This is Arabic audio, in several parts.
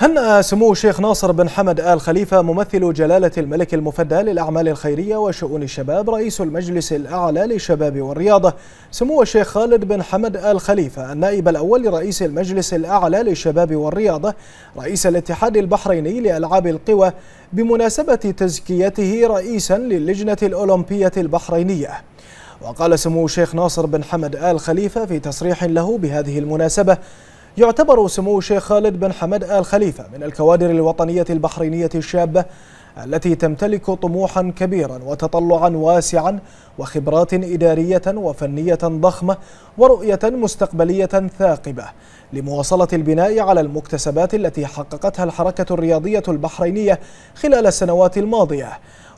هنأ سمو الشيخ ناصر بن حمد آل خليفة ممثل جلالة الملك المفدى للأعمال الخيرية وشؤون الشباب رئيس المجلس الأعلى للشباب والرياضة سمو الشيخ خالد بن حمد آل خليفة النائب الأول لرئيس المجلس الأعلى للشباب والرياضة رئيس الاتحاد البحريني لألعاب القوى بمناسبة تزكيته رئيسا للجنة الأولمبية البحرينية وقال سمو الشيخ ناصر بن حمد آل خليفة في تصريح له بهذه المناسبة يعتبر سمو الشيخ خالد بن حمد آل خليفة من الكوادر الوطنية البحرينية الشابة التي تمتلك طموحا كبيرا وتطلعا واسعا وخبرات إدارية وفنية ضخمة ورؤية مستقبلية ثاقبة لمواصلة البناء على المكتسبات التي حققتها الحركة الرياضية البحرينية خلال السنوات الماضية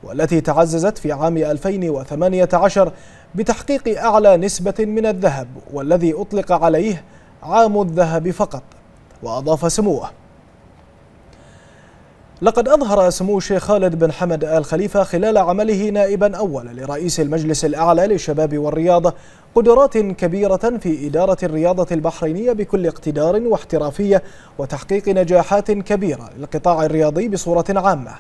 والتي تعززت في عام 2018 بتحقيق أعلى نسبة من الذهب والذي أطلق عليه عام الذهب فقط وأضاف سموه لقد أظهر سمو الشيخ خالد بن حمد آل خليفة خلال عمله نائبا أول لرئيس المجلس الأعلى للشباب والرياضة قدرات كبيرة في إدارة الرياضة البحرينية بكل اقتدار واحترافية وتحقيق نجاحات كبيرة للقطاع الرياضي بصورة عامة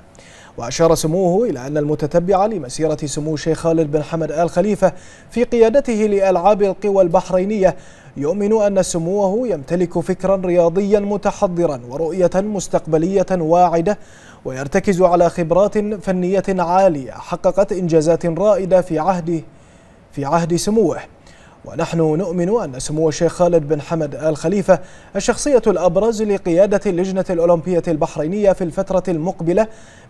وأشار سموه إلى أن المتتبع لمسيرة سمو الشيخ خالد بن حمد آل خليفة في قيادته لألعاب القوى البحرينية يؤمن أن سموه يمتلك فكرا رياضيا متحضرا ورؤية مستقبلية واعدة ويرتكز على خبرات فنية عالية حققت إنجازات رائدة في عهده في عهد سموه ونحن نؤمن أن سمو الشيخ خالد بن حمد آل خليفة الشخصية الأبرز لقيادة اللجنة الأولمبية البحرينية في الفترة المقبلة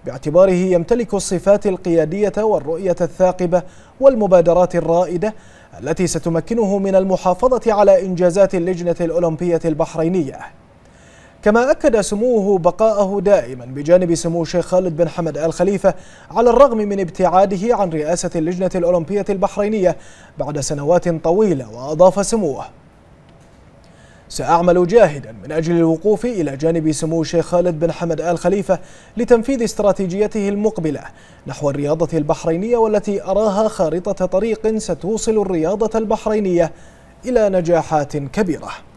باعتباره يمتلك الصفات القيادية والرؤية الثاقبة والمبادرات الرائدة التي ستمكنه من المحافظة على إنجازات اللجنة الأولمبية البحرينية كما أكد سموه بقاءه دائما بجانب سمو الشيخ خالد بن حمد آل خليفة على الرغم من ابتعاده عن رئاسة اللجنة الأولمبية البحرينية بعد سنوات طويلة وأضاف سموه سأعمل جاهدا من أجل الوقوف إلى جانب سمو الشيخ خالد بن حمد آل خليفة لتنفيذ استراتيجيته المقبلة نحو الرياضة البحرينية والتي أراها خارطة طريق ستوصل الرياضة البحرينية إلى نجاحات كبيرة